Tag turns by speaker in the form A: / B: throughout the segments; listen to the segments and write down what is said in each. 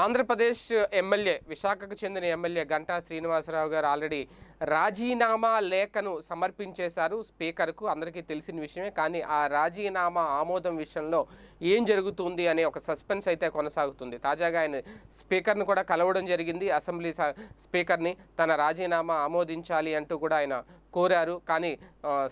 A: Andhra Pradesh MLA విశాఖకు చెందిన MLA Ganta Srinivasarao గారు ఆల్రెడీ రాజీనామా లేఖను సమర్పించేశారు స్పీకర్కు అందరికీ తెలిసిన విషయమే కానీ ఆ రాజీనామా ఆమోదం విషయంలో ఏం జరుగుతుంది అనే ఒక సస్పెన్స్ అయితే కొనసాగుతుంది తాజాగా ఆయన స్పీకర్ను కూడా కలవడం జరిగింది అసెంబ్లీ స్పీకర్ని తన రాజీనామా ఆమోదించాలి అంటూ కూడా ఆయన కోరారు కానీ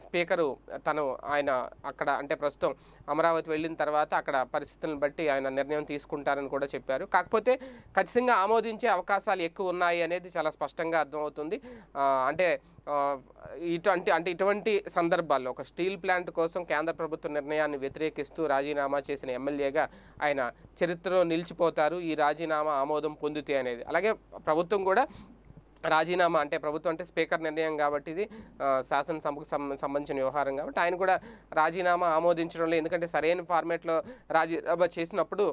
A: స్పీకరు తను ఆయన అక్కడ అంటే ప్రస్తుతం అమరావతి వెళ్ళిన తర్వాత అక్కడ పరిస్థితులను బట్టి ఆయన నిర్ణయం తీసుకుంటారని కూడా చెప్పారు కాకపోతే ఖచ్చితంగా ఆమోదించే అవకాశాలు ఎక్కువ ఉన్నాయి అనేది చాలా స్పష్టంగా అర్థమవుతుంది అంటే ఇటువంటి అంటే ఇటువంటి సందర్భాల్లో ఒక స్టీల్ ప్లాంట్ కోసం కేంద్ర ప్రభుత్వ నిర్ణయాన్ని వ్యతిరేకిస్తూ రాజీనామా చేసిన ఎమ్మెల్యేగా ఆయన చరిత్రలో నిలిచిపోతారు ఈ రాజీనామా ఆమోదం పొందితే అనేది అలాగే ప్రభుత్వం కూడా రాజీనామా అంటే ప్రభుత్వం అంటే స్పీకర్ నిర్ణయం కాబట్టి ఇది శాసనసభకు సంబంధించిన వ్యవహారం కాబట్టి ఆయన కూడా రాజీనామా లేదు ఎందుకంటే సరైన ఫార్మేట్లో రాజీనామా చేసినప్పుడు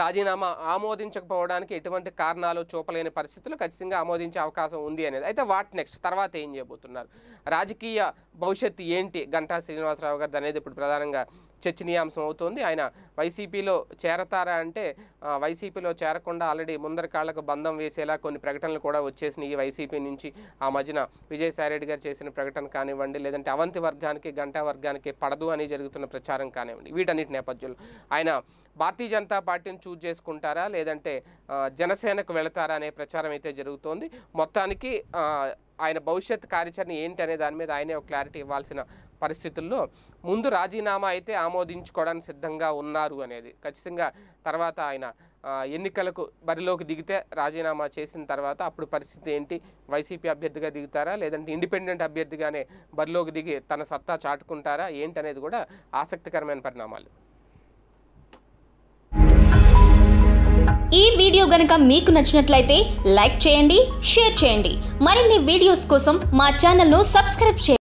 A: రాజీనామా ఆమోదించకపోవడానికి ఎటువంటి కారణాలు చూపలేని పరిస్థితులు ఖచ్చితంగా ఆమోదించే అవకాశం ఉంది అనేది అయితే వాట్ నెక్స్ట్ తర్వాత ఏం చేయబోతున్నారు రాజకీయ భవిష్యత్తు ఏంటి గంటా శ్రీనివాసరావు గారిది అనేది ఇప్పుడు ప్రధానంగా చర్చనీయాంశం అవుతోంది ఆయన వైసీపీలో చేరతారా అంటే వైసీపీలో చేరకుండా ఆల్రెడీ కాళ్లకు బంధం వేసేలా కొన్ని ప్రకటనలు కూడా వచ్చేసినాయి వైసీపీ నుంచి ఆ మధ్యన విజయసాయిరెడ్డి గారు చేసిన ప్రకటన కానివ్వండి లేదంటే అవంతి వర్గానికి గంటా వర్గానికి పడదు అని జరుగుతున్న ప్రచారం కానివ్వండి వీటన్నిటి నేపథ్యంలో ఆయన భారతీయ జనతా పార్టీని చూజ్ చేసుకుంటారా లేదంటే జనసేనకు వెళతారా అనే ప్రచారం అయితే జరుగుతోంది మొత్తానికి ఆయన భవిష్యత్ కార్యాచరణ ఏంటి అనే దాని మీద ఆయనే ఒక క్లారిటీ ఇవ్వాల్సిన పరిస్థితుల్లో ముందు రాజీనామా అయితే ఆమోదించుకోవడానికి సిద్ధంగా ఉన్నారు అనేది ఖచ్చితంగా తర్వాత ఆయన ఎన్నికలకు బరిలోకి దిగితే రాజీనామా చేసిన తర్వాత అప్పుడు పరిస్థితి ఏంటి వైసీపీ అభ్యర్థిగా దిగుతారా లేదంటే ఇండిపెండెంట్ అభ్యర్థిగానే బరిలోకి దిగి తన సత్తా చాటుకుంటారా ఏంటనేది కూడా ఆసక్తికరమైన పరిణామాలు ఈ వీడియో గనక మీకు నచ్చినట్లయితే లైక్ చేయండి షేర్ చేయండి మరిన్ని వీడియోస్ కోసం మా ఛానల్ను సబ్స్క్రైబ్ చేయండి